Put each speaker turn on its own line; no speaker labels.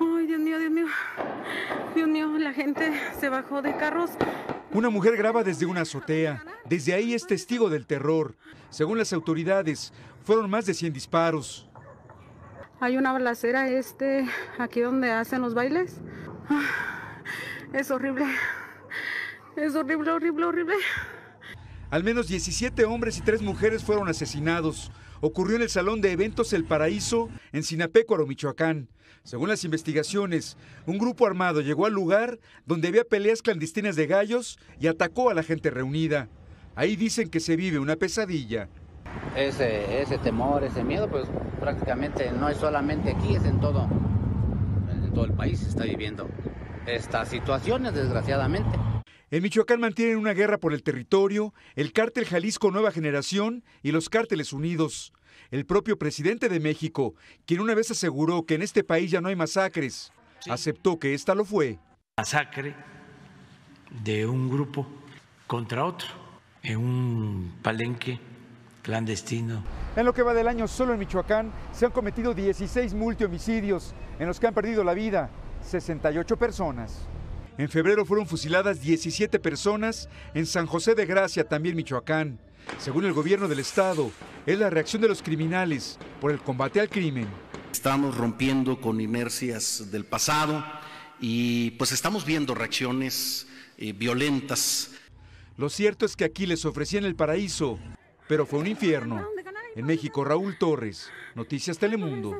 Ay, Dios mío, Dios mío. Dios mío, la gente se bajó de carros. Una mujer graba desde una azotea. Desde ahí es testigo del terror. Según las autoridades, fueron más de 100 disparos. Hay una balacera este aquí donde hacen los bailes. Ah, es horrible. Es horrible, horrible, horrible. Al menos 17 hombres y 3 mujeres fueron asesinados. Ocurrió en el Salón de Eventos El Paraíso, en Sinapecuaro, Michoacán. Según las investigaciones, un grupo armado llegó al lugar donde había peleas clandestinas de gallos y atacó a la gente reunida. Ahí dicen que se vive una pesadilla. Ese, temor, ese miedo, pues prácticamente no es solamente aquí, es en todo, en todo el país se está viviendo estas situaciones, desgraciadamente. En Michoacán mantienen una guerra por el territorio, el cártel Jalisco Nueva Generación y los cárteles unidos. El propio presidente de México, quien una vez aseguró que en este país ya no hay masacres, aceptó que esta lo fue. Masacre de un grupo contra otro, en un palenque clandestino. En lo que va del año, solo en Michoacán se han cometido 16 multihomicidios, en los que han perdido la vida 68 personas. En febrero fueron fusiladas 17 personas en San José de Gracia, también Michoacán. Según el gobierno del estado, es la reacción de los criminales por el combate al crimen. Estamos rompiendo con inercias del pasado y pues estamos viendo reacciones eh, violentas. Lo cierto es que aquí les ofrecían el paraíso, pero fue un infierno. En México, Raúl Torres, Noticias Telemundo.